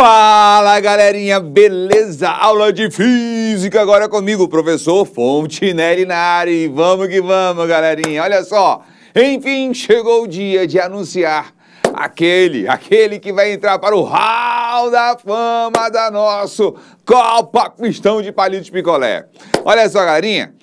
Fala galerinha, beleza? Aula de física agora comigo, professor Fontinelli Nari. Vamos que vamos, galerinha. Olha só, enfim, chegou o dia de anunciar aquele, aquele que vai entrar para o Hall da Fama da nosso Copa Cristão de Palito de Picolé. Olha só, galerinha,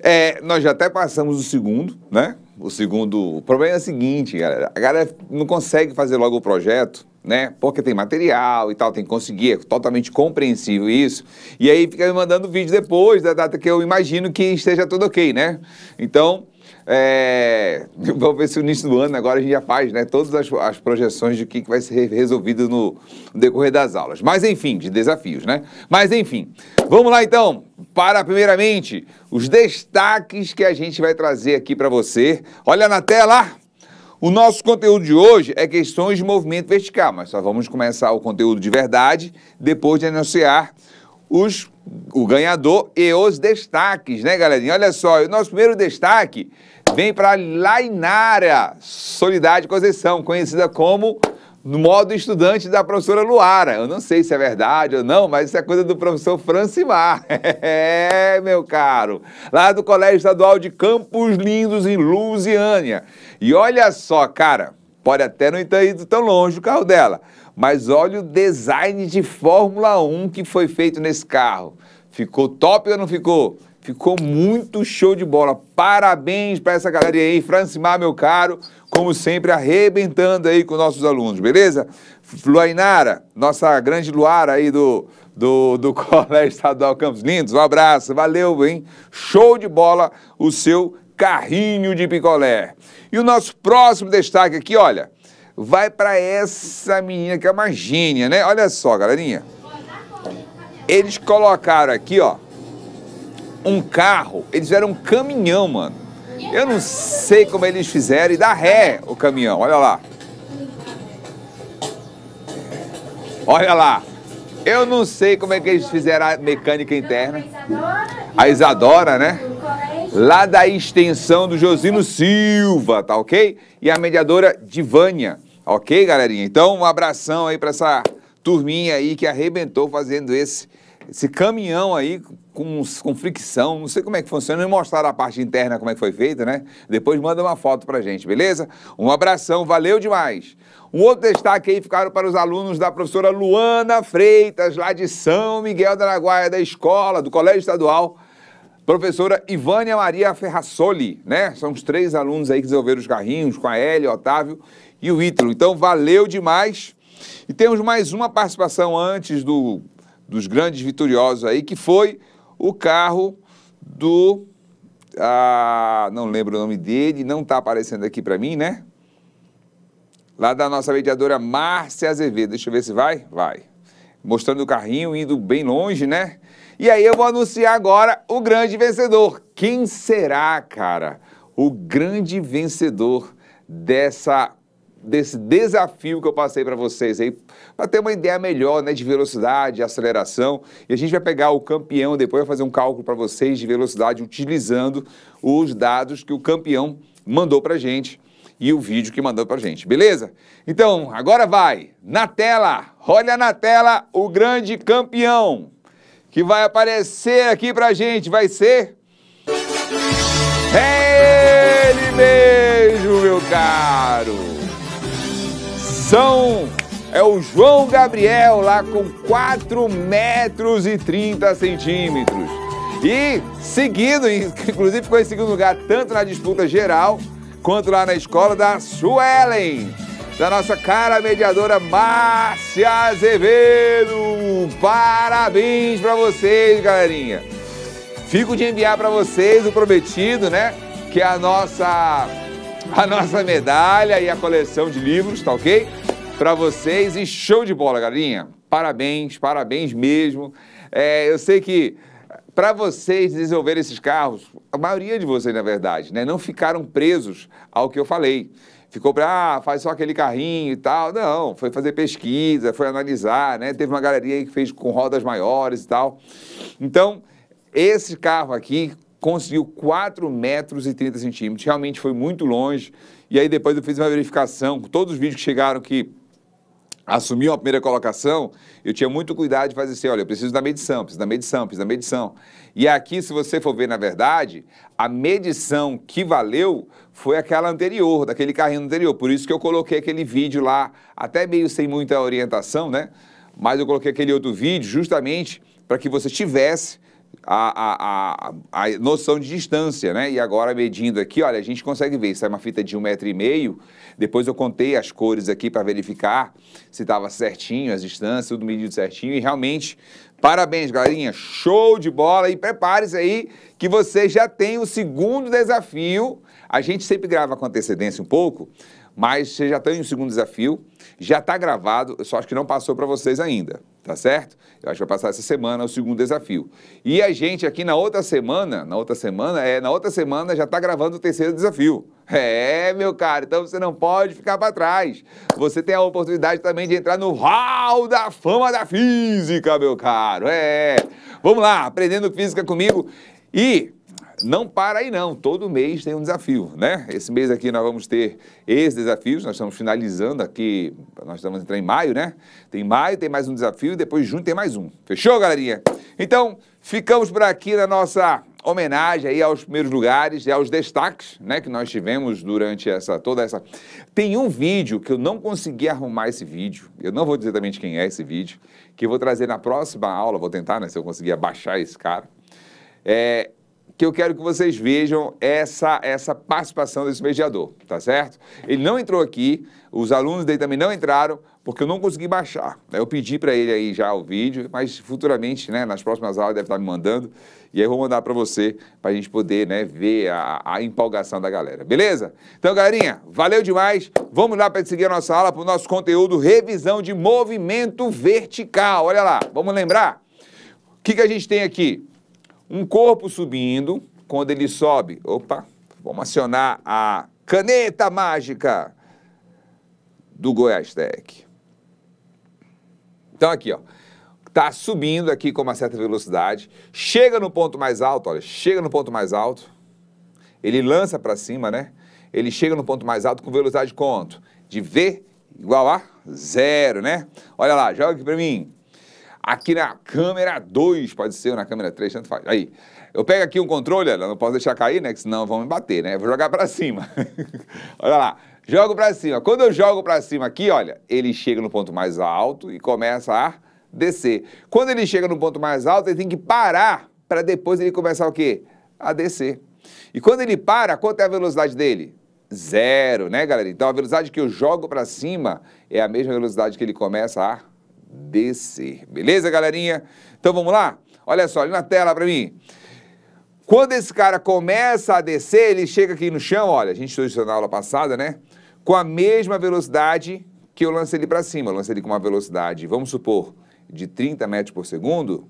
é, nós já até passamos o segundo, né? O segundo. O problema é o seguinte, galera: a galera não consegue fazer logo o projeto né? Porque tem material e tal, tem que conseguir, é totalmente compreensível isso. E aí fica me mandando vídeo depois da data que eu imagino que esteja tudo ok, né? Então, é, vamos ver se no início do ano agora a gente já faz né, todas as, as projeções de o que, que vai ser resolvido no, no, decorrer das aulas. Mas enfim, de desafios, né? Mas enfim, vamos lá então para primeiramente os destaques que a gente vai trazer aqui para você. Olha na tela! O nosso conteúdo de hoje é questões de movimento vertical, mas só vamos começar o conteúdo de verdade depois de anunciar os, o ganhador e os destaques, né, galerinha? Olha só, o nosso primeiro destaque vem para Lainara Solidade Conceição, conhecida como no modo estudante da professora Luara. Eu não sei se é verdade ou não, mas isso é coisa do professor Francimar. É, meu caro. Lá do Colégio Estadual de Campos Lindos, em Lusiânia. E olha só, cara, pode até não ter ido tão longe o carro dela, mas olha o design de Fórmula 1 que foi feito nesse carro. Ficou top ou não ficou? Ficou muito show de bola. Parabéns para essa galera aí, Francimar, meu caro, como sempre, arrebentando aí com nossos alunos, beleza? Luainara, nossa grande Luara aí do, do, do Colégio Estadual Campos Lindos, um abraço, valeu, hein? Show de bola o seu carrinho de picolé. E o nosso próximo destaque aqui, olha, vai para essa menina que é uma gênia, né? Olha só, galerinha. Eles colocaram aqui, ó, um carro, eles fizeram um caminhão, mano. Eu não sei como eles fizeram e dá ré o caminhão, olha lá. Olha lá. Eu não sei como é que eles fizeram a mecânica interna. A Isadora, né? lá da extensão do Josino Silva, tá ok? E a mediadora Divânia, ok, galerinha? Então, um abração aí para essa turminha aí que arrebentou fazendo esse, esse caminhão aí com, com fricção, não sei como é que funciona, não mostraram a parte interna como é que foi feita, né? Depois manda uma foto pra gente, beleza? Um abração, valeu demais! Um outro destaque aí ficaram para os alunos da professora Luana Freitas, lá de São Miguel da Araguaia, da escola, do Colégio Estadual Professora Ivânia Maria Ferrassoli, né? São os três alunos aí que desenvolveram os carrinhos, com a o Otávio e o Ítalo. Então, valeu demais. E temos mais uma participação antes do, dos grandes vitoriosos aí, que foi o carro do... Ah, não lembro o nome dele, não está aparecendo aqui para mim, né? Lá da nossa mediadora Márcia Azevedo. Deixa eu ver se vai. Vai. Mostrando o carrinho, indo bem longe, né? E aí eu vou anunciar agora o grande vencedor. Quem será, cara, o grande vencedor dessa desse desafio que eu passei para vocês aí, para ter uma ideia melhor, né, de velocidade, aceleração. E a gente vai pegar o campeão depois, vai fazer um cálculo para vocês de velocidade utilizando os dados que o campeão mandou para gente e o vídeo que mandou para gente, beleza? Então, agora vai, na tela, olha na tela o grande campeão que vai aparecer aqui pra gente vai ser. ele mesmo, meu caro! São é o João Gabriel lá com 4 metros e 30 centímetros. E seguindo, inclusive ficou em segundo lugar tanto na disputa geral quanto lá na escola da Suelen da nossa cara mediadora Márcia Azevedo. Parabéns para vocês, galerinha. Fico de enviar para vocês o prometido, né? Que é a nossa a nossa medalha e a coleção de livros, tá OK? Para vocês e show de bola, galerinha. Parabéns, parabéns mesmo. É, eu sei que para vocês desenvolverem esses carros, a maioria de vocês, na verdade, né, não ficaram presos ao que eu falei ficou para, ah, faz só aquele carrinho e tal. Não, foi fazer pesquisa, foi analisar, né? Teve uma galeria aí que fez com rodas maiores e tal. Então, esse carro aqui conseguiu 4 metros e 30 centímetros, realmente foi muito longe. E aí depois eu fiz uma verificação, todos os vídeos que chegaram que assumiu a primeira colocação, eu tinha muito cuidado de fazer assim, olha, eu preciso da medição, preciso da medição, preciso da medição. E aqui, se você for ver, na verdade, a medição que valeu foi aquela anterior, daquele carrinho anterior. Por isso que eu coloquei aquele vídeo lá, até meio sem muita orientação, né? Mas eu coloquei aquele outro vídeo justamente para que você tivesse a, a, a, a, noção de distância, né? E agora medindo aqui, olha, a gente consegue ver, isso é uma fita de um metro e meio, depois eu contei as cores aqui para verificar se estava certinho as distâncias, tudo medido certinho, e realmente, parabéns, galerinha, show de bola, e prepare-se aí que você já tem o segundo desafio, a gente sempre grava com antecedência um pouco, mas você já tem o segundo desafio, já está gravado, eu só acho que não passou para vocês ainda, tá certo? Eu acho que vai passar essa semana o segundo desafio. E a gente aqui na outra semana, na outra semana, é, na outra semana já está gravando o terceiro desafio. É, meu caro, então você não pode ficar para trás. Você tem a oportunidade também de entrar no Hall da Fama da Física, meu caro. É. Vamos lá, aprendendo física comigo e não para aí não, todo mês tem um desafio, né? Esse mês aqui nós vamos ter esses desafios, nós estamos finalizando aqui, nós estamos entrando em maio, né? Tem maio, tem mais um desafio e depois junho tem mais um. Fechou, galerinha? Então, ficamos por aqui na nossa homenagem aí aos primeiros lugares e aos destaques, né, que nós tivemos durante essa toda essa. Tem um vídeo que eu não consegui arrumar esse vídeo. Eu não vou dizer também de quem é esse vídeo, que eu vou trazer na próxima aula, vou tentar, né, se eu conseguir abaixar esse cara. É, que eu quero que vocês vejam essa, essa participação desse mediador, tá certo? Ele não entrou aqui, os alunos dele também não entraram, porque eu não consegui baixar. Né? Eu pedi para ele aí já o vídeo, mas futuramente, né, nas próximas aulas, deve estar tá me mandando. E aí eu vou mandar para você, para a gente poder né, ver a, a, empolgação da galera. Beleza? Então, galerinha, valeu demais. Vamos lá para seguir a nossa aula, para o nosso conteúdo revisão de movimento vertical. Olha lá, vamos lembrar? O que, que a gente tem aqui? Um corpo subindo, quando ele sobe, opa, vamos acionar a caneta mágica do Goiás Tech. Então aqui, ó, tá subindo aqui com uma certa velocidade, chega no ponto mais alto, olha, chega no ponto mais alto, ele lança para cima, né? Ele chega no ponto mais alto com velocidade de de V igual a zero, né? Olha lá, joga aqui para mim aqui na câmera 2, pode ser, ou na câmera 3, tanto faz. Aí, eu pego aqui um controle, não posso deixar cair, né, que senão vão me bater, né? Eu vou jogar para cima. olha lá, jogo para cima. Quando eu jogo para cima aqui, olha, ele chega no ponto mais alto e começa a descer. Quando ele chega no ponto mais alto, ele tem que parar para depois ele começar o quê? A descer. E quando ele para, quanto é a velocidade dele? Zero, né, galera? Então a velocidade que eu jogo para cima é a mesma velocidade que ele começa a descer. Beleza, galerinha? Então vamos lá? Olha só, ali na tela para mim. Quando esse cara começa a descer, ele chega aqui no chão, olha, a gente estudou isso na aula passada, né? Com a mesma velocidade que eu lancei ele para cima. Eu lancei ele com uma velocidade, vamos supor, de 30 metros por segundo.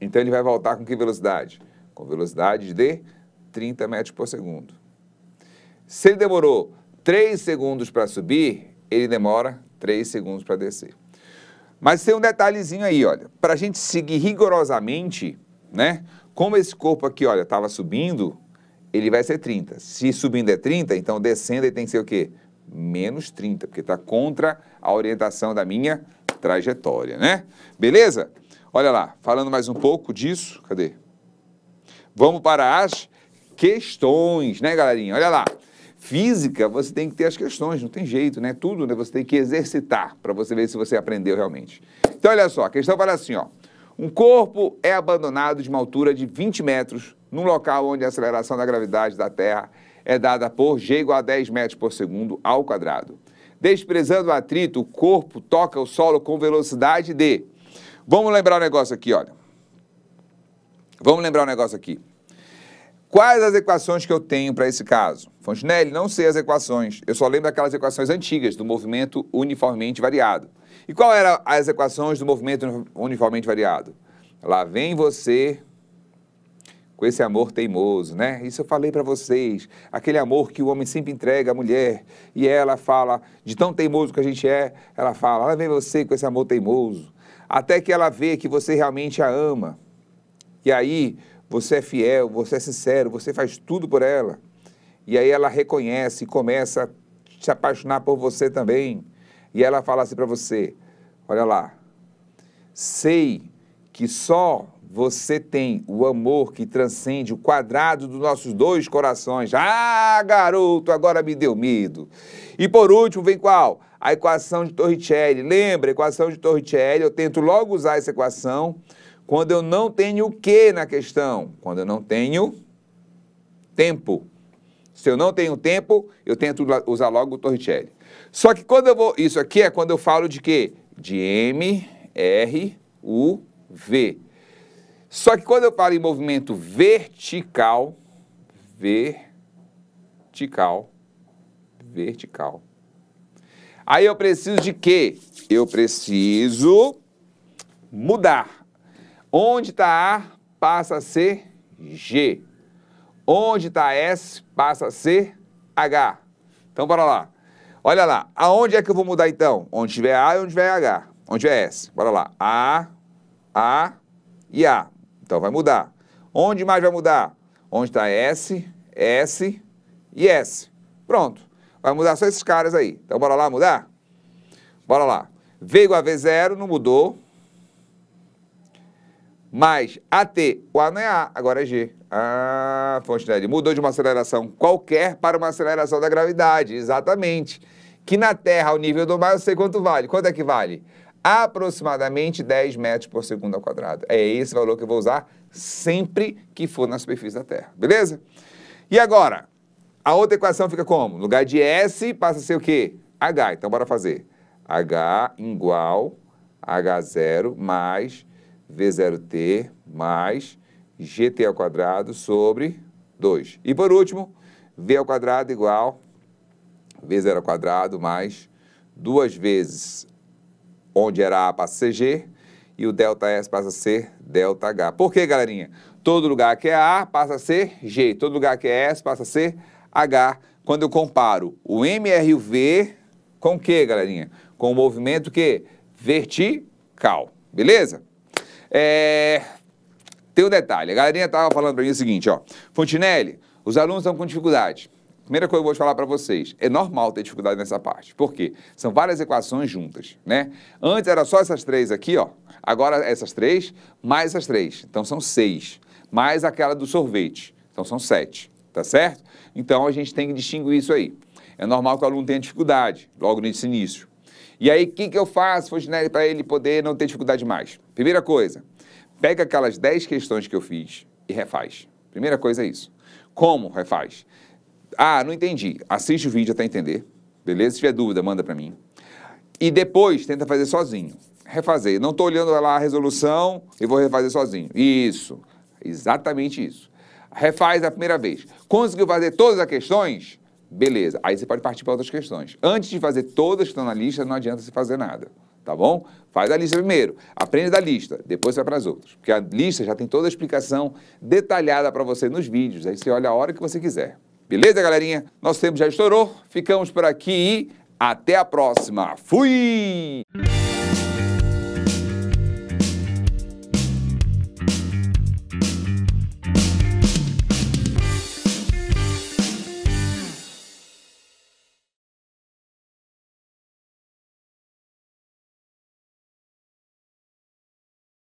Então ele vai voltar com que velocidade? Com velocidade de 30 metros por segundo. Se ele demorou 3 segundos para subir, ele demora 3 segundos para descer. Mas tem um detalhezinho aí, olha. Para a gente seguir rigorosamente, né? Como esse corpo aqui, olha, estava subindo, ele vai ser 30. Se subindo é 30, então descendo ele tem que ser o quê? Menos 30, porque está contra a orientação da minha trajetória, né? Beleza? Olha lá, falando mais um pouco disso, cadê? Vamos para as questões, né, galerinha? Olha lá física, você tem que ter as questões, não tem jeito, né? Tudo, né? Você tem que exercitar para você ver se você aprendeu realmente. Então, olha só, a questão fala assim, ó. Um corpo é abandonado de uma altura de 20 metros num local onde a aceleração da gravidade da Terra é dada por g igual a 10 metros por segundo ao quadrado. Desprezando o atrito, o corpo toca o solo com velocidade de... Vamos lembrar um negócio aqui, olha. Vamos lembrar um negócio aqui. Quais as equações que eu tenho para esse caso? Fontenelle, não sei as equações. Eu só lembro daquelas equações antigas do movimento uniformemente variado. E qual eram as equações do movimento uniformemente variado? Lá vem você com esse amor teimoso, né? Isso eu falei para vocês, aquele amor que o homem sempre entrega à mulher, e ela fala, de tão teimoso que a gente é, ela fala, lá vem você com esse amor teimoso, até que ela vê que você realmente a ama. E aí, você é fiel, você é sincero, você faz tudo por ela. E aí ela reconhece e começa a se apaixonar por você também. E ela fala assim para você: Olha lá, sei que só você tem o amor que transcende o quadrado dos nossos dois corações. Ah, garoto, agora me deu medo. E por último, vem qual? A equação de Torricelli. Lembra, equação de Torricelli, eu tento logo usar essa equação quando eu não tenho o que na questão? Quando eu não tenho tempo. Se eu não tenho tempo, eu tento usar logo o Torricelli. Só que quando eu vou. Isso aqui é quando eu falo de quê? De M, R, U, V. Só que quando eu falo em movimento vertical, vertical, vertical. Aí eu preciso de quê? Eu preciso mudar. Onde está A, passa a ser G. Onde está S, passa a ser H. Então, bora lá. Olha lá, aonde é que eu vou mudar então? Onde tiver A e onde tiver H. Onde tiver S. Bora lá. A, A e A. Então vai mudar. Onde mais vai mudar? Onde está S, S e S. Pronto. Vai mudar só esses caras aí. Então bora lá mudar? Bora lá. V igual a v zero não mudou mais AT. O A não é A, agora é G. Ah, Fontenelle. Mudou de uma aceleração qualquer para uma aceleração da gravidade, exatamente. Que na Terra, ao nível do mar, eu sei quanto vale. Quanto é que vale? Aproximadamente 10 metros por segundo ao quadrado. É esse valor que eu vou usar sempre que for na superfície da Terra, beleza? E agora, a outra equação fica como? No lugar de S passa a ser o quê? H. Então, bora fazer. H igual H0 mais V0t mais gt ao quadrado sobre 2. E por último, v ao quadrado igual v0 ao quadrado mais duas vezes onde era a passa a CG e o delta S passa a ser delta H. Por quê, galerinha? Todo lugar que é A passa a ser G, todo lugar que é S passa a ser H. Quando eu comparo o MRUV e o V com o quê, galerinha? Com o movimento que vertical, beleza? É... Tem um detalhe. A galerinha estava falando para mim o seguinte, ó. Fontinelli, os alunos estão com dificuldade. Primeira coisa que eu vou falar para vocês, é normal ter dificuldade nessa parte. Por quê? São várias equações juntas, né? Antes era só essas três aqui, ó. Agora essas três, mais essas três. Então são seis. Mais aquela do sorvete. Então são sete, tá certo? Então a gente tem que distinguir isso aí. É normal que o aluno tenha dificuldade logo nesse início. E aí, o que, que eu faço, para ele poder não ter dificuldade mais? Primeira coisa, pega aquelas 10 questões que eu fiz e refaz. Primeira coisa é isso. Como refaz? Ah, não entendi. Assiste o vídeo até entender, beleza? Se tiver dúvida, manda para mim. E depois tenta fazer sozinho. Refazer. Não estou olhando lá a resolução e vou refazer sozinho. Isso. Exatamente isso. Refaz a primeira vez. Conseguiu fazer todas as questões? Beleza, aí você pode partir para outras questões. Antes de fazer todas que estão na lista, não adianta você fazer nada, tá bom? Faz a lista primeiro, aprende da lista, depois vai para as outras. Porque a lista já tem toda a explicação detalhada para você nos vídeos, aí você olha a hora que você quiser. Beleza, galerinha? Nosso tempo já estourou, ficamos por aqui e até a próxima. Fui!